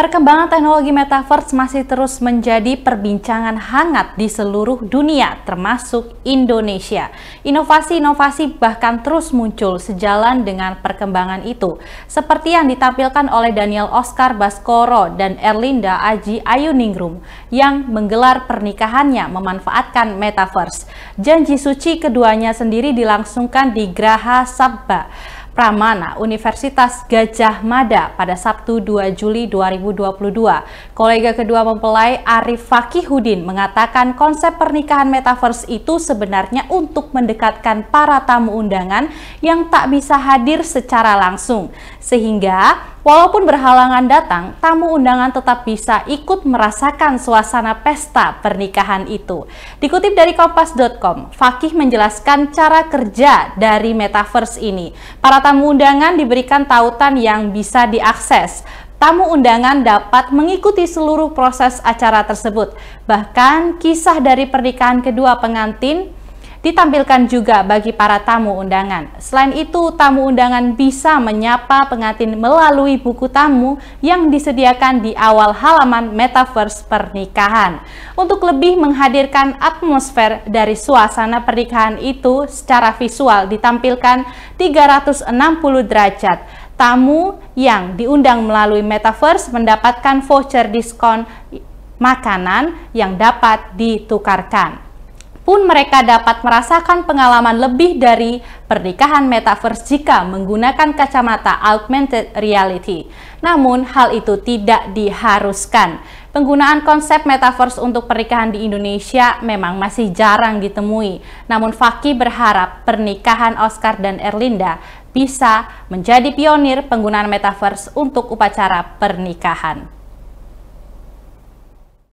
Perkembangan teknologi metaverse masih terus menjadi perbincangan hangat di seluruh dunia, termasuk Indonesia. Inovasi-inovasi bahkan terus muncul sejalan dengan perkembangan itu, seperti yang ditampilkan oleh Daniel Oscar Baskoro dan Erlinda Aji Ayuningrum yang menggelar pernikahannya memanfaatkan metaverse. Janji suci keduanya sendiri dilangsungkan di Graha Sabba. Pramana Universitas Gajah Mada pada Sabtu 2 Juli 2022. Kolega kedua mempelai Arif Fakihudin mengatakan konsep pernikahan metaverse itu sebenarnya untuk mendekatkan para tamu undangan yang tak bisa hadir secara langsung. Sehingga Walaupun berhalangan datang, tamu undangan tetap bisa ikut merasakan suasana pesta pernikahan itu. Dikutip dari kompas.com, Fakih menjelaskan cara kerja dari metaverse ini. Para tamu undangan diberikan tautan yang bisa diakses. Tamu undangan dapat mengikuti seluruh proses acara tersebut, bahkan kisah dari pernikahan kedua pengantin ditampilkan juga bagi para tamu undangan. Selain itu, tamu undangan bisa menyapa pengantin melalui buku tamu yang disediakan di awal halaman metaverse pernikahan. Untuk lebih menghadirkan atmosfer dari suasana pernikahan itu secara visual ditampilkan 360 derajat tamu yang diundang melalui metaverse mendapatkan voucher diskon makanan yang dapat ditukarkan pun mereka dapat merasakan pengalaman lebih dari pernikahan metaverse jika menggunakan kacamata augmented reality. Namun, hal itu tidak diharuskan. Penggunaan konsep metaverse untuk pernikahan di Indonesia memang masih jarang ditemui. Namun, Faki berharap pernikahan Oscar dan Erlinda bisa menjadi pionir penggunaan metaverse untuk upacara pernikahan.